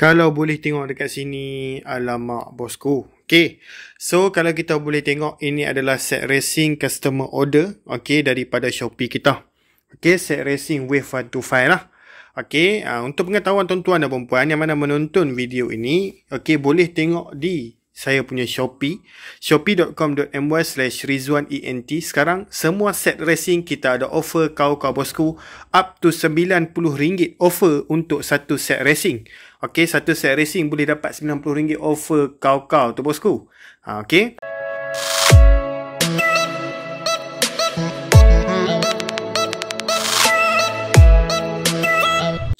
Kalau boleh tengok dekat sini, alamak bosku. Okay, so kalau kita boleh tengok, ini adalah set racing customer order. Okay, daripada Shopee kita. Okay, set racing wave 1 to 5 lah. Okay, uh, ah, untuk pengetahuan tuan-tuan dan perempuan yang mana menonton video ini, okay, boleh tengok di saya punya Shopee. Shopee.com.my slash Rizwan ENT. Sekarang semua set racing kita ada offer kau-kau bosku. Up to RM90 offer untuk satu set racing. Okay, satu set racing boleh dapat RM90 offer kau-kau tu bosku. Ha, okay. Okay.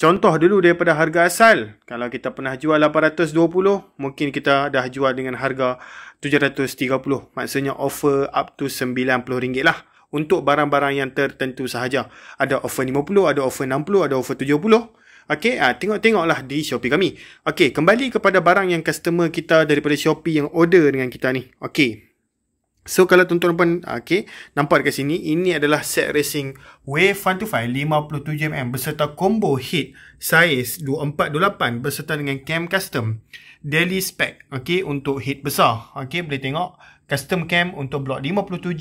Contoh dulu daripada harga asal. Kalau kita pernah jual 820, mungkin kita dah jual dengan harga 730. Maksudnya offer up to RM90 lah. Untuk barang-barang yang tertentu sahaja. Ada offer 50, ada offer 60, ada offer 70. Okay, ha, tengok-tengoklah di Shopee kami. Okay, kembali kepada barang yang customer kita daripada Shopee yang order dengan kita ni. Okay, So kalau tuan-tuan pun ah, okay, nampak dekat sini, ini adalah set racing Wave 125 57mm berserta combo hit saiz 2428 berserta dengan cam custom. Daily spec okay, untuk hit besar. Okay, boleh tengok custom cam untuk blok 57.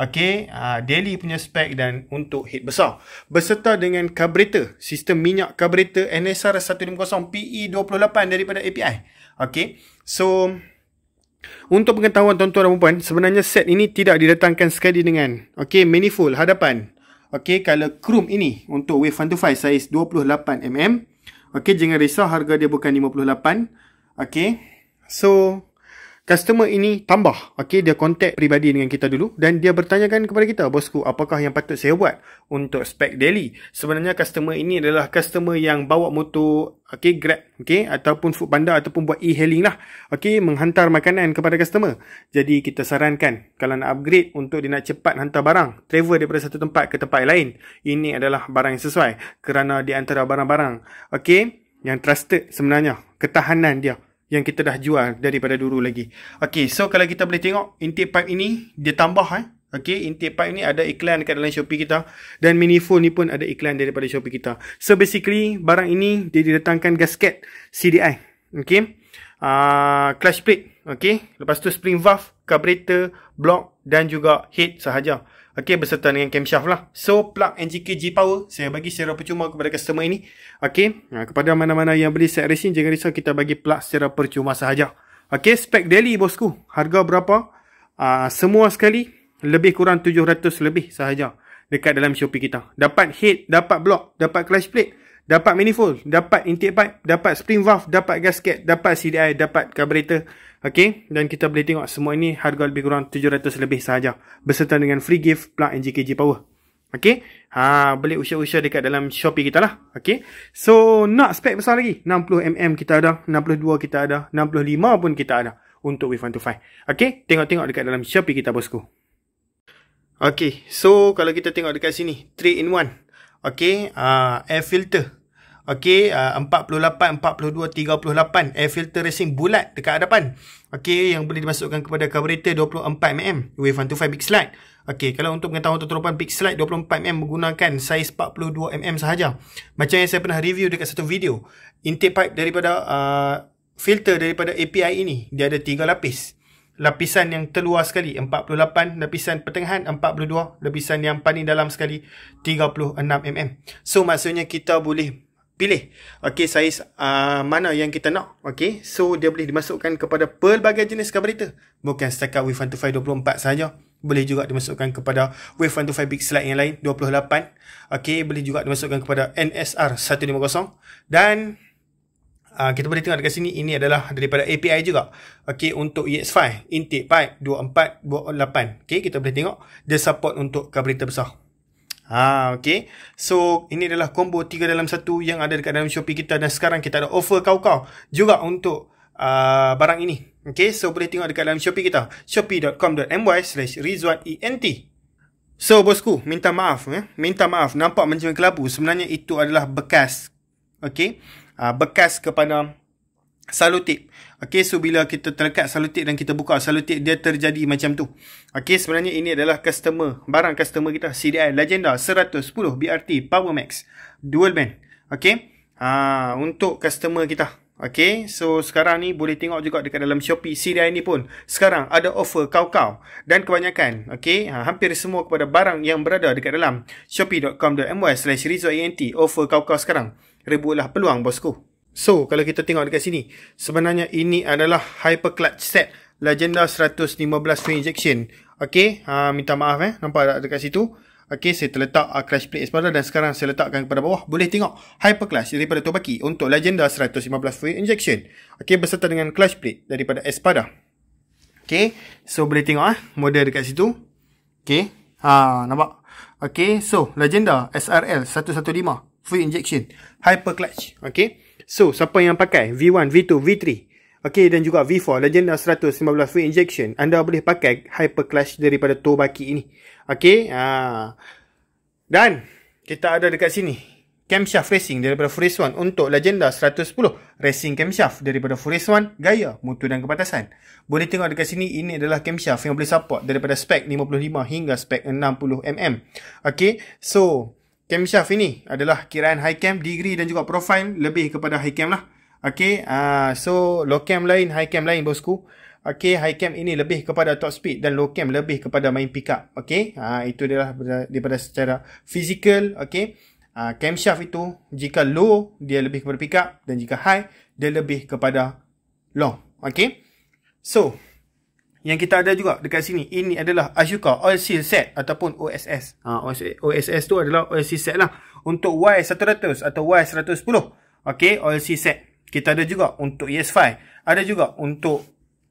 Okay, uh, daily punya spek dan untuk hit besar. berserta dengan carburetor, sistem minyak carburetor NSR 150 PE28 daripada API. Okay, so untuk pengetahuan tuan-tuan dan puan sebenarnya set ini tidak didatangkan sekali dengan okay, manifold hadapan. Okay, kalau chrome ini untuk Wave 1 to 5 saiz 28mm. Okay, jangan risau harga dia bukan 58 Okay, so customer ini tambah okay dia kontak peribadi dengan kita dulu dan dia bertanyakan kepada kita bosku apakah yang patut saya buat untuk spec daily sebenarnya customer ini adalah customer yang bawa motor okay grab okay ataupun food bandar ataupun buat e-hailing lah okay menghantar makanan kepada customer jadi kita sarankan kalau nak upgrade untuk dia nak cepat hantar barang travel daripada satu tempat ke tempat lain ini adalah barang yang sesuai kerana di antara barang-barang okay yang trusted sebenarnya ketahanan dia yang kita dah jual daripada dulu lagi. Okey, so kalau kita boleh tengok intake pipe ini dia tambah eh. Okey, intake pipe ni ada iklan dekat dalam Shopee kita dan mini full ni pun ada iklan daripada Shopee kita. So basically barang ini dia didatangkan gasket CDI. Okey. Uh, clutch plate, okey. Lepas tu spring valve, carburetor, block dan juga head sahaja. Okey berserta dengan camshaft lah. So plug NGK G Power saya bagi secara percuma kepada customer ini. Okey, ha, kepada mana-mana yang beli set racing jangan risau kita bagi plug secara percuma sahaja. Okey, spek daily bosku. Harga berapa? Ah semua sekali lebih kurang 700 lebih sahaja dekat dalam Shopee kita. Dapat head, dapat block, dapat clutch plate, dapat manifold, dapat intake pipe, dapat spring valve, dapat gasket, dapat CDI, dapat carburetor. Okay, dan kita boleh tengok semua ini harga lebih kurang 700 lebih sahaja. Berserta dengan free gift plug NGKG Power. Okay, ha, boleh usia-usia dekat dalam Shopee kita lah. Okay, so nak spek besar lagi. 60mm kita ada, 62 kita ada, 65 pun kita ada untuk Wave 125. Okay, tengok-tengok dekat dalam Shopee kita bosku. Okay, so kalau kita tengok dekat sini, 3-in-1. Okay, uh, air filter. Okey, uh, 48, 42, 38 air filter racing bulat dekat hadapan. Okey, yang boleh dimasukkan kepada carburetor 24mm. Wave 125 big slide. Okey, kalau untuk pengetahuan tertutupan big slide 24mm menggunakan saiz 42mm sahaja. Macam yang saya pernah review dekat satu video. Intake pipe daripada uh, filter daripada API ini. Dia ada 3 lapis. Lapisan yang terluar sekali 48, lapisan pertengahan 42, lapisan yang paling dalam sekali 36mm. So maksudnya kita boleh pilih okey saiz uh, mana yang kita nak okey so dia boleh dimasukkan kepada pelbagai jenis kabel berita bukan setakat wave 1.5 saja boleh juga dimasukkan kepada wave 25 big slide yang lain 28 okey boleh juga dimasukkan kepada NSR 150 dan Uh, kita boleh tengok dekat sini ini adalah daripada API juga. Okey untuk EX5 intake pipe 2428. Okey kita boleh tengok dia support untuk kabel besar. Ha, okay. So, ini adalah combo 3 dalam 1 yang ada dekat dalam Shopee kita dan sekarang kita ada offer kau-kau juga untuk uh, barang ini. Okay, so boleh tengok dekat dalam Shopee kita. Shopee.com.my slash Rizwan ENT So, bosku, minta maaf. Eh? Minta maaf. Nampak macam kelabu. Sebenarnya itu adalah bekas. Okay. Uh, ah, bekas kepada Salutik, Okey, so bila kita terlekat salutik dan kita buka salutik, dia terjadi macam tu. Okey, sebenarnya ini adalah customer, barang customer kita, CDI Legenda 110 BRT Power Max Dual Band. Okey, uh, untuk customer kita. Okey, so sekarang ni boleh tengok juga dekat dalam Shopee CDI ni pun. Sekarang ada offer kau-kau dan kebanyakan. Okey, uh, hampir semua kepada barang yang berada dekat dalam shopee.com.my slash resort offer kau-kau sekarang. Rebutlah peluang bosku. So, kalau kita tengok dekat sini, sebenarnya ini adalah hyper clutch set Legenda 115 free injection. Okay, ha, minta maaf eh, nampak tak dekat situ? Okay, saya terletak uh, crash plate sepada dan sekarang saya letakkan kepada bawah. Boleh tengok hyper hyperclutch daripada Tobaki untuk Legenda 115 free injection. Okay, berserta dengan clutch plate daripada Espada. Okay, so boleh tengok ah, eh, model dekat situ. Okey, ha, nampak? Okay, so Legenda SRL 115 free injection, hyper clutch. Okay. So, siapa yang pakai V1, V2, V3 Okay, dan juga V4 Legenda 115V injection Anda boleh pakai Hyperclash daripada tow baki ini Okay ha. Ah. Dan Kita ada dekat sini Camshaft Racing daripada Furious One Untuk Legenda 110 Racing Camshaft daripada Furious One Gaya, mutu dan kepatasan Boleh tengok dekat sini Ini adalah Camshaft yang boleh support Daripada spek 55 hingga spek 60mm Okay, so Camshaft ini adalah kiraan high cam, degree dan juga profile lebih kepada high cam lah. Okay, uh, so low cam lain, high cam lain bosku. Okay, high cam ini lebih kepada top speed dan low cam lebih kepada main pick up. Okay, uh, itu adalah daripada secara physical. Okay, uh, ah, cam itu jika low, dia lebih kepada up dan jika high, dia lebih kepada long. Okay, so yang kita ada juga dekat sini ini adalah Ashoka Oil Seal Set ataupun OSS. Ha, OSS, OSS tu adalah oil seal set lah untuk Y100 atau Y110. Okey, oil seal set. Kita ada juga untuk ES5, ada juga untuk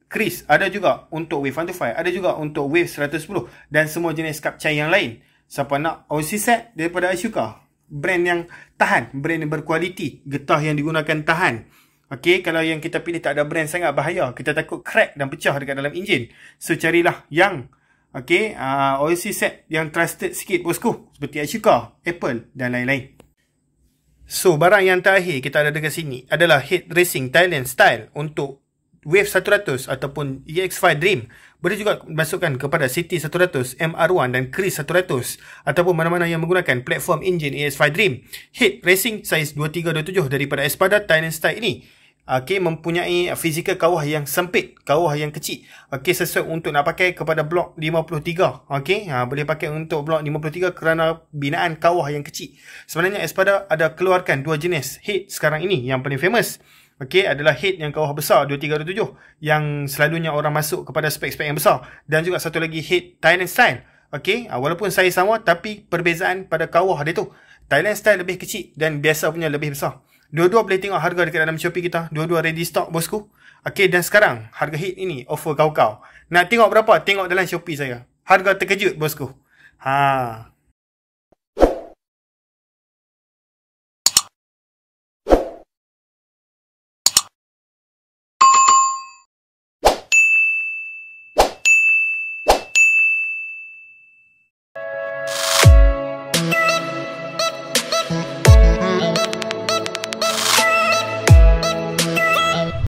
Chris, ada juga untuk Wave 125, ada juga untuk Wave 110 dan semua jenis cup chai yang lain. Siapa nak oil seal set daripada Ashoka? Brand yang tahan, brand yang berkualiti, getah yang digunakan tahan. Okey, kalau yang kita pilih tak ada brand sangat bahaya. Kita takut crack dan pecah dekat dalam enjin. So carilah yang okey, uh, OC set yang trusted sikit bosku seperti Ashika, Apple dan lain-lain. So barang yang terakhir kita ada dekat sini adalah Head Racing Thailand Style untuk Wave 100 ataupun EX5 Dream boleh juga masukkan kepada City 100, MR1 dan Chris 100 ataupun mana-mana yang menggunakan platform enjin ES5 Dream. Head Racing saiz 2327 daripada Espada Thailand Style ini okey mempunyai fizikal kawah yang sempit kawah yang kecil okey sesuai untuk nak pakai kepada blok 53 okey ha, boleh pakai untuk blok 53 kerana binaan kawah yang kecil sebenarnya Espada ada keluarkan dua jenis head sekarang ini yang paling famous okey adalah head yang kawah besar 2327 yang selalunya orang masuk kepada spek-spek yang besar dan juga satu lagi head Thailand style okey ha, walaupun saya sama tapi perbezaan pada kawah dia tu Thailand style lebih kecil dan biasa punya lebih besar Dua-dua boleh tengok harga dekat dalam Shopee kita. Dua-dua ready stock bosku. Okay dan sekarang harga hit ini offer kau-kau. Nak tengok berapa? Tengok dalam Shopee saya. Harga terkejut bosku. Haa.